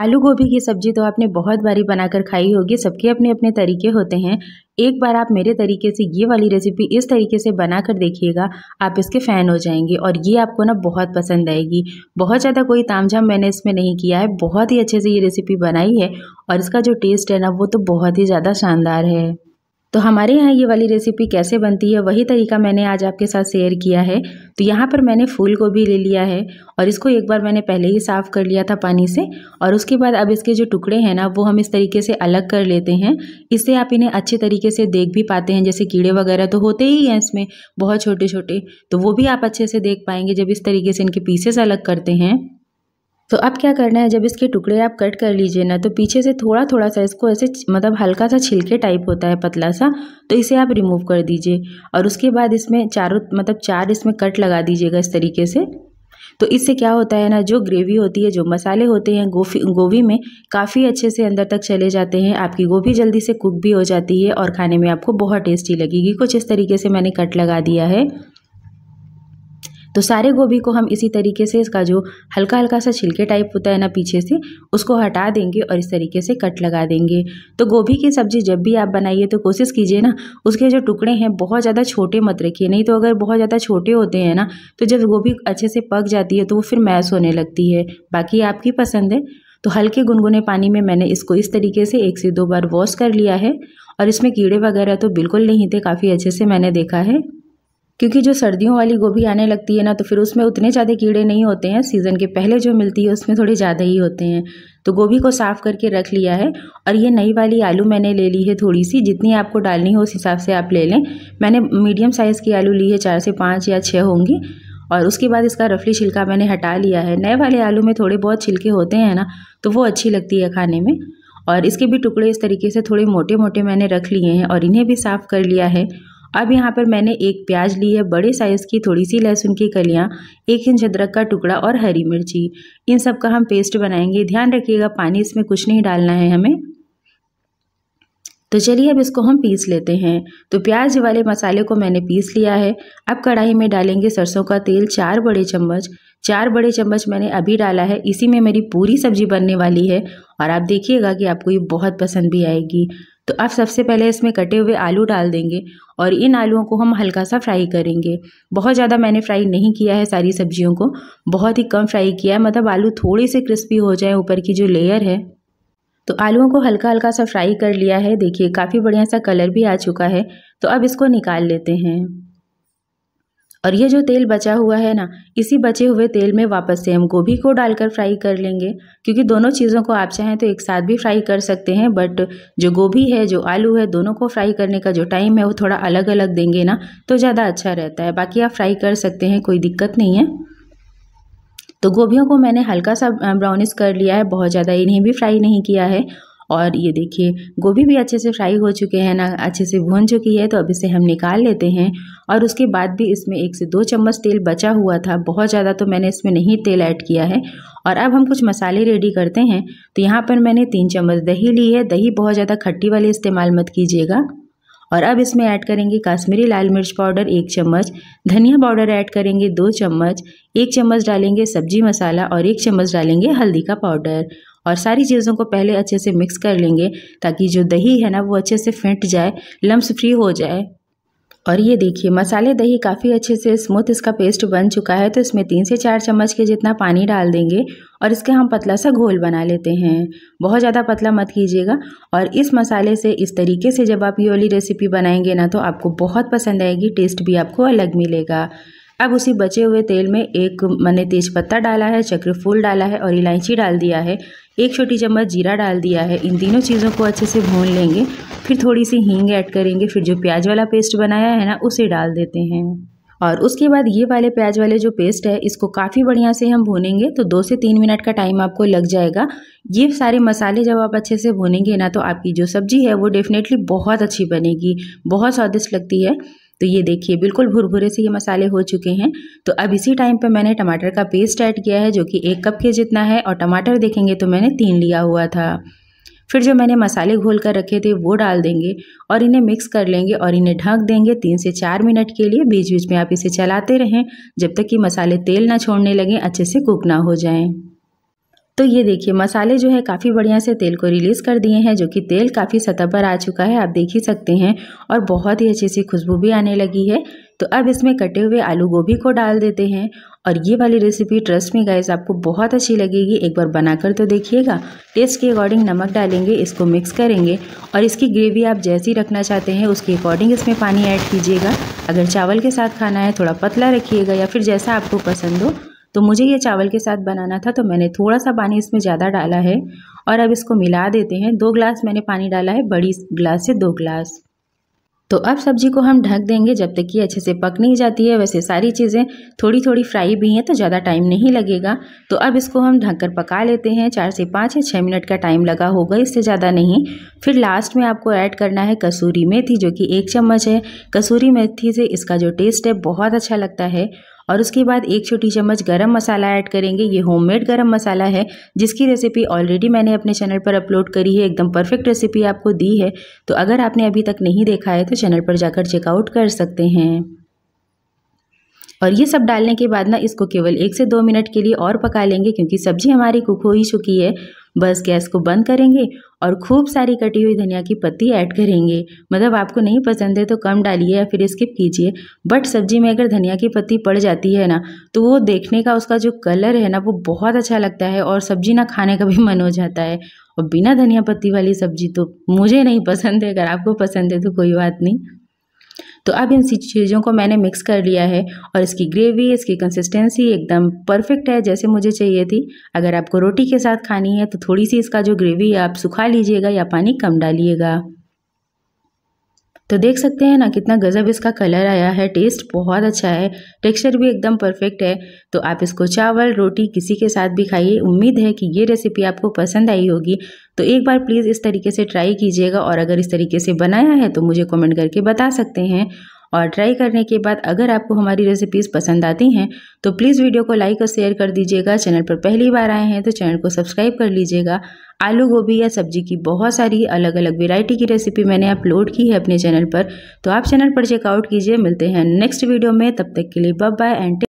आलू गोभी की सब्जी तो आपने बहुत बारी बनाकर खाई होगी सबके अपने अपने तरीके होते हैं एक बार आप मेरे तरीके से ये वाली रेसिपी इस तरीके से बना कर देखिएगा आप इसके फ़ैन हो जाएंगे और ये आपको ना बहुत पसंद आएगी बहुत ज़्यादा कोई तामझाम मैंने इसमें नहीं किया है बहुत ही अच्छे से ये रेसिपी बनाई है और इसका जो टेस्ट है ना वो तो बहुत ही ज़्यादा शानदार है तो हमारे यहाँ ये वाली रेसिपी कैसे बनती है वही तरीका मैंने आज आपके साथ शेयर किया है तो यहाँ पर मैंने फूल गोभी ले लिया है और इसको एक बार मैंने पहले ही साफ़ कर लिया था पानी से और उसके बाद अब इसके जो टुकड़े हैं ना वो हम इस तरीके से अलग कर लेते हैं इससे आप इन्हें अच्छे तरीके से देख भी पाते हैं जैसे कीड़े वगैरह तो होते ही हैं इसमें बहुत छोटे छोटे तो वो भी आप अच्छे से देख पाएंगे जब इस तरीके से इनके पीसेस अलग करते हैं तो अब क्या करना है जब इसके टुकड़े आप कट कर लीजिए ना तो पीछे से थोड़ा थोड़ा सा इसको ऐसे मतलब हल्का सा छिलके टाइप होता है पतला सा तो इसे आप रिमूव कर दीजिए और उसके बाद इसमें चारों मतलब चार इसमें कट लगा दीजिएगा इस तरीके से तो इससे क्या होता है ना जो ग्रेवी होती है जो मसाले होते हैं गोभी गोभी में काफ़ी अच्छे से अंदर तक चले जाते हैं आपकी गोभी जल्दी से कुक भी हो जाती है और खाने में आपको बहुत टेस्टी लगेगी कुछ इस तरीके से मैंने कट लगा दिया है तो सारे गोभी को हम इसी तरीके से इसका जो हल्का हल्का सा छिलके टाइप होता है ना पीछे से उसको हटा देंगे और इस तरीके से कट लगा देंगे तो गोभी की सब्ज़ी जब भी आप बनाइए तो कोशिश कीजिए ना उसके जो टुकड़े हैं बहुत ज़्यादा छोटे मत रखिए नहीं तो अगर बहुत ज़्यादा छोटे होते हैं ना तो जब गोभी अच्छे से पक जाती है तो वो फिर मैश होने लगती है बाकी आपकी पसंद है तो हल्के गुनगुने पानी में मैंने इसको इस तरीके से एक से दो बार वॉश कर लिया है और इसमें कीड़े वगैरह तो बिल्कुल नहीं थे काफ़ी अच्छे से मैंने देखा है क्योंकि जो सर्दियों वाली गोभी आने लगती है ना तो फिर उसमें उतने ज़्यादा कीड़े नहीं होते हैं सीज़न के पहले जो मिलती है उसमें थोड़े ज़्यादा ही होते हैं तो गोभी को साफ़ करके रख लिया है और ये नई वाली आलू मैंने ले ली है थोड़ी सी जितनी आपको डालनी हो उस हिसाब से आप ले लें मैंने मीडियम साइज़ की आलू ली है चार से पाँच या छः होंगी और उसके बाद इसका रफली छिलका मैंने हटा लिया है नए वाले आलू में थोड़े बहुत छिलके होते हैं ना तो वो अच्छी लगती है खाने में और इसके भी टुकड़े इस तरीके से थोड़े मोटे मोटे मैंने रख लिए हैं और इन्हें भी साफ़ कर लिया है अब यहाँ पर मैंने एक प्याज ली है बड़े साइज़ की थोड़ी सी लहसुन की कलियाँ एक इंच अदरक का टुकड़ा और हरी मिर्ची इन सब का हम पेस्ट बनाएंगे ध्यान रखिएगा पानी इसमें कुछ नहीं डालना है हमें तो चलिए अब इसको हम पीस लेते हैं तो प्याज वाले मसाले को मैंने पीस लिया है अब कढ़ाई में डालेंगे सरसों का तेल चार बड़े चम्मच चार बड़े चम्मच मैंने अभी डाला है इसी में मेरी पूरी सब्जी बनने वाली है और आप देखिएगा कि आपको ये बहुत पसंद भी आएगी तो अब सबसे पहले इसमें कटे हुए आलू डाल देंगे और इन आलूओं को हम हल्का सा फ्राई करेंगे बहुत ज़्यादा मैंने फ्राई नहीं किया है सारी सब्जियों को बहुत ही कम फ्राई किया है मतलब आलू थोड़े से क्रिस्पी हो जाए ऊपर की जो लेयर है तो आलूओं को हल्का हल्का सा फ्राई कर लिया है देखिए काफ़ी बढ़िया सा कलर भी आ चुका है तो अब इसको निकाल लेते हैं और ये जो तेल बचा हुआ है ना इसी बचे हुए तेल में वापस से हम गोभी को डालकर फ्राई कर लेंगे क्योंकि दोनों चीज़ों को आप चाहें तो एक साथ भी फ्राई कर सकते हैं बट जो गोभी है जो आलू है दोनों को फ्राई करने का जो टाइम है वो थोड़ा अलग अलग देंगे ना तो ज़्यादा अच्छा रहता है बाकी आप फ्राई कर सकते हैं कोई दिक्कत नहीं है तो गोभीों को मैंने हल्का सा ब्राउनिस कर लिया है बहुत ज़्यादा इन्हें भी फ्राई नहीं किया है और ये देखिए गोभी भी अच्छे से फ्राई हो चुके हैं ना अच्छे से भून चुकी है तो अब इसे हम निकाल लेते हैं और उसके बाद भी इसमें एक से दो चम्मच तेल बचा हुआ था बहुत ज़्यादा तो मैंने इसमें नहीं तेल ऐड किया है और अब हम कुछ मसाले रेडी करते हैं तो यहाँ पर मैंने तीन चम्मच दही ली है दही बहुत ज़्यादा खट्टी वाली इस्तेमाल मत कीजिएगा और अब इसमें ऐड करेंगे काश्मीरी लाल मिर्च पाउडर एक चम्मच धनिया पाउडर ऐड करेंगे दो चम्मच एक चम्मच डालेंगे सब्जी मसाला और एक चम्मच डालेंगे हल्दी का पाउडर और सारी चीज़ों को पहले अच्छे से मिक्स कर लेंगे ताकि जो दही है ना वो अच्छे से फेंट जाए लम्स फ्री हो जाए और ये देखिए मसाले दही काफ़ी अच्छे से स्मूथ इसका पेस्ट बन चुका है तो इसमें तीन से चार चम्मच के जितना पानी डाल देंगे और इसके हम पतला सा घोल बना लेते हैं बहुत ज़्यादा पतला मत कीजिएगा और इस मसाले से इस तरीके से जब आप ये वाली रेसिपी बनाएंगे ना तो आपको बहुत पसंद आएगी टेस्ट भी आपको अलग मिलेगा अब उसी बचे हुए तेल में एक मैंने तेज़पत्ता डाला है चक्र डाला है और इलायची डाल दिया है एक छोटी चम्मच जीरा डाल दिया है इन तीनों चीज़ों को अच्छे से भून लेंगे फिर थोड़ी सी हींग ऐड करेंगे फिर जो प्याज वाला पेस्ट बनाया है ना उसे डाल देते हैं और उसके बाद ये वाले प्याज वाले जो पेस्ट है इसको काफ़ी बढ़िया से हम भूनेंगे तो दो से तीन मिनट का टाइम आपको लग जाएगा ये सारे मसाले जब आप अच्छे से भूनेंगे ना तो आपकी जो सब्ज़ी है वो डेफिनेटली बहुत अच्छी बनेगी बहुत स्वादिष्ट लगती है तो ये देखिए बिल्कुल भुरभुरे से ये मसाले हो चुके हैं तो अब इसी टाइम पे मैंने टमाटर का पेस्ट ऐड किया है जो कि एक कप के जितना है और टमाटर देखेंगे तो मैंने तीन लिया हुआ था फिर जो मैंने मसाले घोल कर रखे थे वो डाल देंगे और इन्हें मिक्स कर लेंगे और इन्हें ढक देंगे तीन से चार मिनट के लिए बीच बीच में आप इसे चलाते रहें जब तक कि मसाले तेल ना छोड़ने लगें अच्छे से कुक ना हो जाएँ तो ये देखिए मसाले जो है काफ़ी बढ़िया से तेल को रिलीज़ कर दिए हैं जो कि तेल काफ़ी सतह पर आ चुका है आप देख ही सकते हैं और बहुत ही अच्छी सी खुशबू भी आने लगी है तो अब इसमें कटे हुए आलू गोभी को डाल देते हैं और ये वाली रेसिपी ट्रस्ट में गैस आपको बहुत अच्छी लगेगी एक बार बनाकर तो देखिएगा टेस्ट के अकॉर्डिंग नमक डालेंगे इसको मिक्स करेंगे और इसकी ग्रेवी आप जैसी रखना चाहते हैं उसके अकॉर्डिंग इसमें पानी ऐड कीजिएगा अगर चावल के साथ खाना है थोड़ा पतला रखिएगा या फिर जैसा आपको पसंद हो तो मुझे ये चावल के साथ बनाना था तो मैंने थोड़ा सा पानी इसमें ज़्यादा डाला है और अब इसको मिला देते हैं दो ग्लास मैंने पानी डाला है बड़ी ग्लास से दो ग्लास तो अब सब्जी को हम ढक देंगे जब तक कि अच्छे से पक नहीं जाती है वैसे सारी चीज़ें थोड़ी थोड़ी फ्राई भी हैं तो ज़्यादा टाइम नहीं लगेगा तो अब इसको हम ढक कर पका लेते हैं चार से पाँच या छः मिनट का टाइम लगा होगा इससे ज़्यादा नहीं फिर लास्ट में आपको ऐड करना है कसूरी मेथी जो कि एक चम्मच है कसूरी मेथी से इसका जो टेस्ट है बहुत अच्छा लगता है और उसके बाद एक छोटी चम्मच गरम मसाला ऐड करेंगे ये होममेड गरम मसाला है जिसकी रेसिपी ऑलरेडी मैंने अपने चैनल पर अपलोड करी है एकदम परफेक्ट रेसिपी आपको दी है तो अगर आपने अभी तक नहीं देखा है तो चैनल पर जाकर चेकआउट कर सकते हैं और ये सब डालने के बाद ना इसको केवल एक से दो मिनट के लिए और पका लेंगे क्योंकि सब्जी हमारी कुक हो ही चुकी है बस गैस को बंद करेंगे और खूब सारी कटी हुई धनिया की पत्ती ऐड करेंगे मतलब आपको नहीं पसंद है तो कम डालिए या फिर स्किप कीजिए बट सब्जी में अगर धनिया की पत्ती पड़ जाती है ना तो वो देखने का उसका जो कलर है ना वो बहुत अच्छा लगता है और सब्जी ना खाने का भी मन हो जाता है और बिना धनिया पत्ती वाली सब्जी तो मुझे नहीं पसंद है अगर आपको पसंद है तो कोई बात नहीं तो अब इन चीज़ों को मैंने मिक्स कर लिया है और इसकी ग्रेवी इसकी कंसिस्टेंसी एकदम परफेक्ट है जैसे मुझे चाहिए थी अगर आपको रोटी के साथ खानी है तो थोड़ी सी इसका जो ग्रेवी आप सुखा लीजिएगा या पानी कम डालिएगा तो देख सकते हैं ना कितना गज़ब इसका कलर आया है टेस्ट बहुत अच्छा है टेक्सचर भी एकदम परफेक्ट है तो आप इसको चावल रोटी किसी के साथ भी खाइए उम्मीद है कि ये रेसिपी आपको पसंद आई होगी तो एक बार प्लीज़ इस तरीके से ट्राई कीजिएगा और अगर इस तरीके से बनाया है तो मुझे कमेंट करके बता सकते हैं और ट्राई करने के बाद अगर आपको हमारी रेसिपीज़ पसंद आती हैं तो प्लीज़ वीडियो को लाइक और शेयर कर दीजिएगा चैनल पर पहली बार आए हैं तो चैनल को सब्सक्राइब कर लीजिएगा आलू गोभी या सब्जी की बहुत सारी अलग अलग वेराइटी की रेसिपी मैंने अपलोड की है अपने चैनल पर तो आप चैनल पर चेकआउट कीजिए मिलते हैं नेक्स्ट वीडियो में तब तक के लिए बाय बाय एंड